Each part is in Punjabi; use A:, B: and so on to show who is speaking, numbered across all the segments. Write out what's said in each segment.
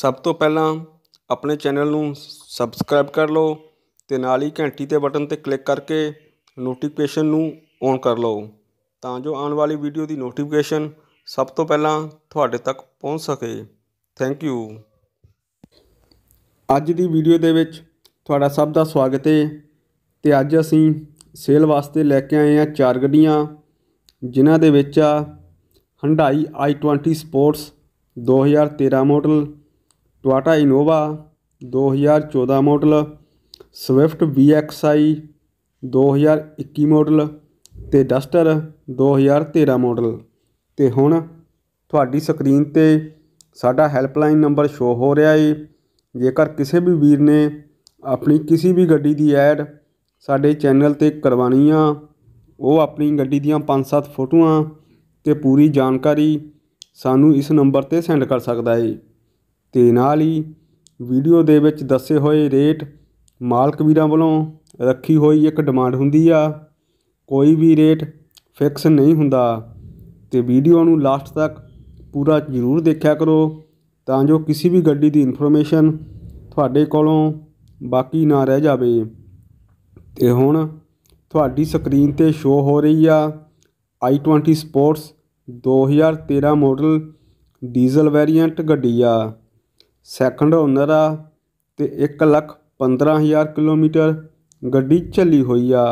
A: ਸਭ ਤੋਂ ਪਹਿਲਾਂ ਆਪਣੇ ਚੈਨਲ ਨੂੰ ਸਬਸਕ੍ਰਾਈਬ ਕਰ ਲਓ ਤੇ ਨਾਲ ਹੀ ਘੰਟੀ ਦੇ ਬਟਨ 'ਤੇ ਕਲਿੱਕ ਕਰਕੇ ਨੋਟੀਫਿਕੇਸ਼ਨ ਨੂੰ ਔਨ ਕਰ ਲਓ ਤਾਂ ਜੋ ਆਉਣ ਵਾਲੀ ਵੀਡੀਓ ਦੀ ਨੋਟੀਫਿਕੇਸ਼ਨ ਸਭ ਤੋਂ ਪਹਿਲਾਂ ਤੁਹਾਡੇ ਤੱਕ ਪਹੁੰਚ ਸਕੇ ਥੈਂਕ ਯੂ ਅੱਜ ਦੀ ਵੀਡੀਓ ਦੇ ਵਿੱਚ ਤੁਹਾਡਾ ਸਭ ਦਾ ਸਵਾਗਤ ਹੈ ਤੇ ਅੱਜ ਅਸੀਂ ਸੇਲ ਵਾਸਤੇ ਲੈ ਕੇ ਆਏ ਆ ਚਾਰ ਗੱਡੀਆਂ ਜਿਨ੍ਹਾਂ ਦੇ ਵਿੱਚ ਆ Hyundai i20 sports 2013 model Toyota Innova 2014 model Swift VXI 2021 model ਤੇ ਡਸਟਰ 2013 ਮਾਡਲ ਤੇ ਹੁਣ ਤੁਹਾਡੀ ਸਕਰੀਨ ਤੇ ਸਾਡਾ ਹੈਲਪਲਾਈਨ ਨੰਬਰ ਸ਼ੋ ਹੋ ਰਿਹਾ ਏ ਜੇਕਰ ਕਿਸੇ ਵੀ ਵੀਰ ਨੇ ਆਪਣੀ ਕਿਸੇ ਵੀ ਗੱਡੀ ਦੀ ਐਡ ਸਾਡੇ ਚੈਨਲ ਤੇ ਕਰਵਾਣੀ ਆ ਉਹ ਆਪਣੀ ਗੱਡੀ ਦੀਆਂ 5-7 ਫੋਟੋਆਂ ਤੇ ਪੂਰੀ ਜਾਣਕਾਰੀ ਸਾਨੂੰ ਇਸ ਨੰਬਰ ਤੇ ਸੈਂਡ ਕਰ ਸਕਦਾ ਏ ਤੇ ਨਾਲ ਹੀ ਵੀਡੀਓ ਦੇ ਵਿੱਚ ਦੱਸੇ ਹੋਏ ਰੇਟ ਮਾਲਕ ਵੀਰਾਂ ਵੱਲੋਂ ਰੱਖੀ ਹੋਈ ਇੱਕ ਡਿਮਾਂਡ ਹੁੰਦੀ ਆ ਕੋਈ ਵੀ ਰੇਟ ਫਿਕਸ ਨਹੀਂ ਹੁੰਦਾ ਤੇ ਵੀਡੀਓ ਨੂੰ ਲਾਸਟ ਤੱਕ ਪੂਰਾ ਜ਼ਰੂਰ ਦੇਖਿਆ ਕਰੋ ਤਾਂ ਜੋ ਕਿਸੇ ਵੀ ਗੱਡੀ ਦੀ ਇਨਫੋਰਮੇਸ਼ਨ ਤੁਹਾਡੇ ਕੋਲੋਂ ਬਾਕੀ ਨਾ ਰਹਿ ਜਾਵੇ ਤੇ ਹੁਣ ਤੁਹਾਡੀ ਸਕਰੀਨ ਤੇ ਸ਼ੋ ਹੋ ਰਹੀ ਆ i20 sports 2013 model diesel variant ਗੱਡੀ ਆ ਸੈਕੰਡ ਓਨਰ ਆ ਤੇ 1 ਲੱਖ 15000 ਕਿਲੋਮੀਟਰ ਗੱਡੀ ਚੱਲੀ ਹੋਈ ਆ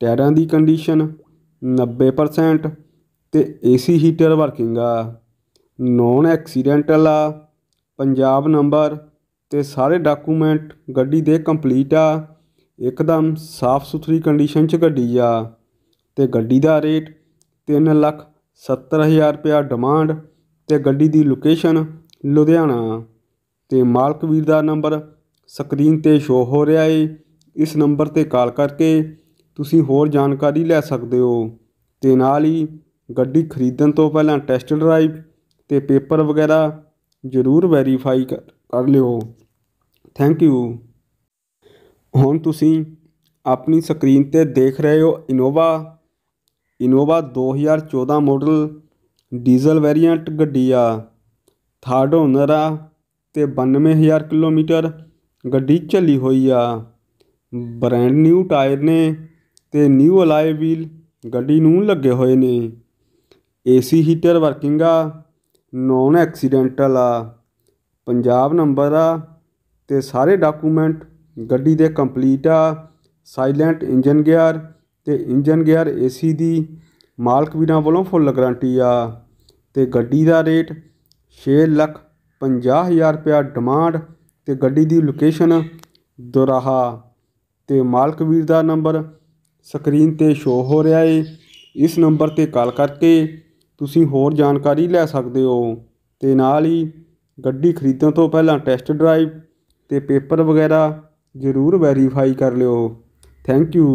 A: ਟਾਇਰਾਂ ਦੀ ਕੰਡੀਸ਼ਨ 90% ਤੇ ਏਸੀ ਹੀਟਰ ਵਰਕਿੰਗ ਆ ਨੋਨ ਐਕਸੀਡੈਂਟਲ ਆ ਪੰਜਾਬ ਨੰਬਰ ਤੇ ਸਾਰੇ ਡਾਕੂਮੈਂਟ ਗੱਡੀ ਦੇ ਕੰਪਲੀਟ ਆ ਇੱਕਦਮ ਸਾਫ਼ ਸੁਥਰੀ ਕੰਡੀਸ਼ਨ 'ਚ ਗੱਡੀ ਆ ਤੇ ਗੱਡੀ ਦਾ ਰੇਟ 3 ਲੱਖ 70000 ਰੁਪਿਆ ਡਿਮਾਂਡ ਤੇ ਗੱਡੀ ਦੀ ਲੋਕੇਸ਼ਨ ਲੁਧਿਆਣਾ ਤੇ ਮਾਲਕ ਵੀਰ ਦਾ ਨੰਬਰ ਸਕਰੀਨ 'ਤੇ ਸ਼ੋ ਹੋ ਰਿਹਾ ਏ ਇਸ ਨੰਬਰ 'ਤੇ ਕਾਲ ਕਰਕੇ ਤੁਸੀਂ ਹੋਰ ਜਾਣਕਾਰੀ ਲੈ ਸਕਦੇ ਹੋ ਤੇ ਨਾਲ ਹੀ ਗੱਡੀ ਖਰੀਦਣ ਤੋਂ ਪਹਿਲਾਂ ਟੈਸਟ ਡਰਾਈਵ ਤੇ ਪੇਪਰ ਵਗੈਰਾ ਜ਼ਰੂਰ ਵੈਰੀਫਾਈ ਕਰ ਲਿਓ ਥੈਂਕ ਯੂ ਹੁਣ ਤੁਸੀਂ ਆਪਣੀ ਸਕਰੀਨ ਤੇ ਦੇਖ ਰਹੇ ਹੋ Innova Innova 2014 model diesel variant ਗੱਡੀ ਆ ਥਰਡ ਓਨਰ ਆ ਤੇ 92000 ਕਿਲੋਮੀਟਰ ਗੱਡੀ ਚੱਲੀ ਹੋਈ ਆ ਬ੍ਰੈਂਡ ਨਿਊ ਟਾਇਰ ਨੇ ਤੇ ਨਿਊ ਅਲਾਈ ਵੀਲ ਗੱਡੀ ਨੂੰ ਲੱਗੇ ਹੋਏ ਨੇ ਏਸੀ ਹੀਟਰ ਵਰਕਿੰਗ ਆ ਨੌਨ ਐਕਸੀਡੈਂਟਲ ਆ ਪੰਜਾਬ ਨੰਬਰ ਆ ਤੇ ਸਾਰੇ ਡਾਕੂਮੈਂਟ ਗੱਡੀ ਦੇ ਕੰਪਲੀਟ ਆ ਸਾਇਲੈਂਟ ਇੰਜਨ ਗੇਅਰ ਤੇ ਇੰਜਨ ਗੇਅਰ ਏਸੀ ਦੀ ਮਾਲਕ ਵੀਰਾਂ ਵੱਲੋਂ ਫੁੱਲ ਗਾਰੰਟੀ ਆ ਤੇ ਗੱਡੀ ਦਾ ਰੇਟ 6 ਲੱਖ 50000 ਰੁਪਇਆ ਡਿਮਾਂਡ ਤੇ ਗੱਡੀ ਦੀ ਲੋਕੇਸ਼ਨ ਦੋਰਾਹਾ ਤੇ ਮਾਲਕ ਵੀਰ ਦਾ ਨੰਬਰ ਸਕਰੀਨ 'ਤੇ ਸ਼ੋ ਹੋ ਰਿਹਾ ਏ ਇਸ ਨੰਬਰ 'ਤੇ ਕਾਲ ਕਰਕੇ ਤੁਸੀਂ ਹੋਰ ਜਾਣਕਾਰੀ ਲੈ ਸਕਦੇ ਹੋ ਤੇ ਨਾਲ ਹੀ ਗੱਡੀ ਖਰੀਦਣ ਤੋਂ ਪਹਿਲਾਂ ਟੈਸਟ ਡਰਾਈਵ ਤੇ ਪੇਪਰ ਵਗੈਰਾ ਜ਼ਰੂਰ ਵੈਰੀਫਾਈ ਕਰ ਲਿਓ ਥੈਂਕ ਯੂ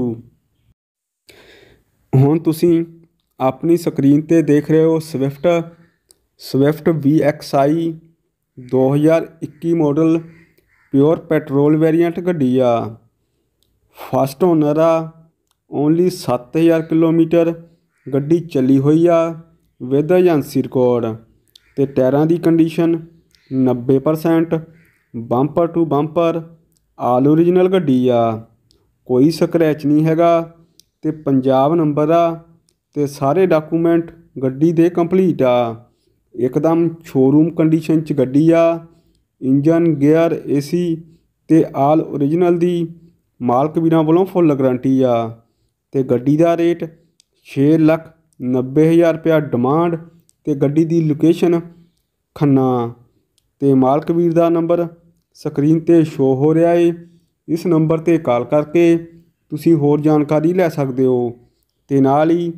A: ਹੁਣ ਤੁਸੀਂ ਆਪਣੀ ਸਕਰੀਨ ਤੇ ਦੇਖ ਰਹੇ ਹੋ Swift Swift VXI 2021 model pure petrol variant ਗੱਡੀ ਆ ਫਸਟ ਓਨਰ ਆ ਓਨਲੀ 7000 ਕਿਲੋਮੀਟਰ ਗੱਡੀ ਚੱਲੀ ਹੋਈ ਆ ਵਿਦ ਏਜੰਸੀ ਰਿਕਾਰਡ ਤੇ ਟਾਇਰਾਂ ਦੀ condition 90% bumper to bumper all original ਗੱਡੀ ਆ ਕੋਈ ਸਕ੍ਰੈਚ ਨਹੀਂ ਹੈਗਾ ਤੇ ਪੰਜਾਬ ਨੰਬਰ ਆ ਤੇ ਸਾਰੇ ਡਾਕੂਮੈਂਟ ਗੱਡੀ ਦੇ ਕੰਪਲੀਟ ਆ ਇੱਕਦਮ ਸ਼ੋਰੂਮ ਕੰਡੀਸ਼ਨ 'ਚ ਗੱਡੀ ਆ ਇੰਜਨ ਗੇਅਰ ਏਸੀ ਤੇ ਆਲ ਓਰੀਜਨਲ ਦੀ ਮਾਲਕ ਵੀਰਾਂ ਵੱਲੋਂ ਫੁੱਲ ਗਾਰੰਟੀ ਆ ਤੇ ਗੱਡੀ ਦਾ ਰੇਟ 6 ਲੱਖ 90 ਹਜ਼ਾਰ ਰੁਪਇਆ ਡਿਮਾਂਡ ਤੇ ਗੱਡੀ ਦੀ ਲੋਕੇਸ਼ਨ ਖੰਨਾ ਤੇ ਮਾਲਕ ਵੀਰ ਦਾ ਨੰਬਰ ਸਕਰੀਨ ਤੇ ਸ਼ੋ ਹੋ ਰਿਹਾ ਏ ਇਸ ਨੰਬਰ ਤੇ ਕਾਲ ਕਰਕੇ ਤੁਸੀਂ ਹੋਰ ਜਾਣਕਾਰੀ ਲੈ ਸਕਦੇ ਹੋ ਤੇ ਨਾਲ ਹੀ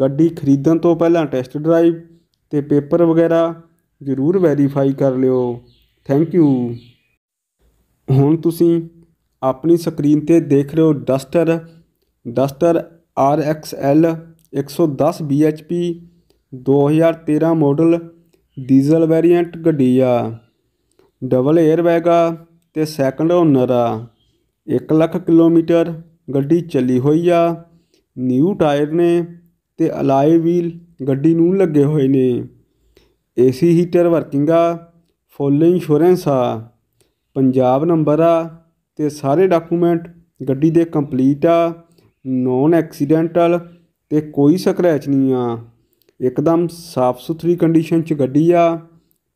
A: ਗੱਡੀ ਖਰੀਦਣ ਤੋਂ ਪਹਿਲਾਂ ਟੈਸਟ ਡਰਾਈਵ ਤੇ ਪੇਪਰ ਵਗੈਰਾ ਜ਼ਰੂਰ ਵੈਰੀਫਾਈ ਕਰ ਲਿਓ ਥੈਂਕ ਯੂ ਹੁਣ ਤੁਸੀਂ ਆਪਣੀ ਸਕਰੀਨ 'ਤੇ ਦੇਖ ਰਹੇ ਹੋ Duster Duster R X L 110 B H P 2013 model diesel variant ਗੱਡੀ ਆ ਡਬਲ 에ਅਰ ਬੈਗ ਆ ਤੇ ਸੈਕੰਡ ਓਨਰ ਆ 1 ਲੱਖ ਕਿਲੋਮੀਟਰ ਗੱਡੀ ਚੱਲੀ ਹੋਈ ਆ ਨਿਊ ਟਾਇਰ ਨੇ ਤੇ ਅਲਾਈ ਵੀਲ ਗੱਡੀ ਨੂੰ ਲੱਗੇ ਹੋਏ ਨੇ ਏਸੀ ਹੀਟਰ ਵਰਕਿੰਗ ਆ ਫੁੱਲ ਇੰਸ਼ੋਰੈਂਸ ਆ ਪੰਜਾਬ ਨੰਬਰ ਆ ਤੇ ਸਾਰੇ ਡਾਕੂਮੈਂਟ ਗੱਡੀ ਦੇ ਕੰਪਲੀਟ ਆ ਨੋਨ ਐਕਸੀਡੈਂਟਲ ਤੇ ਕੋਈ ਸਕ੍ਰੈਚ ਨਹੀਂ ਆ ਇੱਕਦਮ ਸਾਫ਼ ਸੁਥਰੀ ਕੰਡੀਸ਼ਨ 'ਚ ਗੱਡੀ ਆ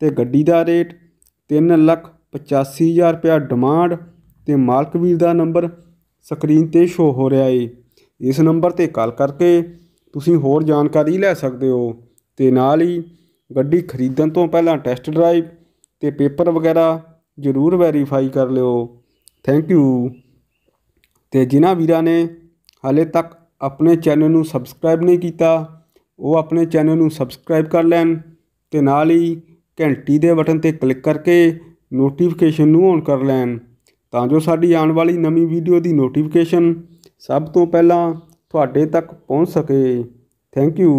A: ਤੇ ਗੱਡੀ ਦਾ ਰੇਟ 3 ਲੱਖ 85000 ਰੁਪਿਆ ਡਿਮਾਂਡ ਤੇ ਮਾਲਕ ਵੀਰ ਦਾ ਨੰਬਰ ਸਕਰੀਨ ਤੇ ਸ਼ੋ ਹੋ ਰਿਹਾ ਏ ਇਸ ਨੰਬਰ ਤੇ ਕਾਲ ਕਰਕੇ ਤੁਸੀਂ ਹੋਰ ਜਾਣਕਾਰੀ ਲੈ ਸਕਦੇ ਹੋ ਤੇ ਨਾਲ ਹੀ ਗੱਡੀ ਖਰੀਦਣ ਤੋਂ ਪਹਿਲਾਂ ਟੈਸਟ ਡਰਾਈਵ ਤੇ ਪੇਪਰ ਵਗੈਰਾ ਜ਼ਰੂਰ ਵੈਰੀਫਾਈ ਕਰ ਲਿਓ ਥੈਂਕ ਯੂ ਤੇ ਜਿਨ੍ਹਾਂ ਵੀਰਾਂ ਨੇ ਹਾਲੇ ਤੱਕ ਆਪਣੇ ਚੈਨਲ ਨੂੰ ਸਬਸਕ੍ਰਾਈਬ ਨਹੀਂ ਕੀਤਾ ਉਹ ਆਪਣੇ ਚੈਨਲ ਨੂੰ ਸਬਸਕ੍ਰਾਈਬ ਕਰ ਲੈਣ ਤੇ ਨਾਲ ਹੀ ਘੰਟੀ ਦੇ ਬਟਨ ਤੇ ਕਲਿੱਕ ਕਰਕੇ ਨੋਟੀਫਿਕੇਸ਼ਨ ਨੂੰ ਔਨ ਕਰ ਲੈਣ ਤਾਂ ਜੋ ਸਾਡੀ ਆਉਣ ਵਾਲੀ ਨਵੀਂ ਵੀਡੀਓ ਦੀ ਨੋਟੀਫਿਕੇਸ਼ਨ ਸਭ ਤੋਂ ਪਹਿਲਾਂ ਤੁਹਾਡੇ ਤੱਕ ਪਹੁੰਚ ਸਕੇ ਥੈਂਕ ਯੂ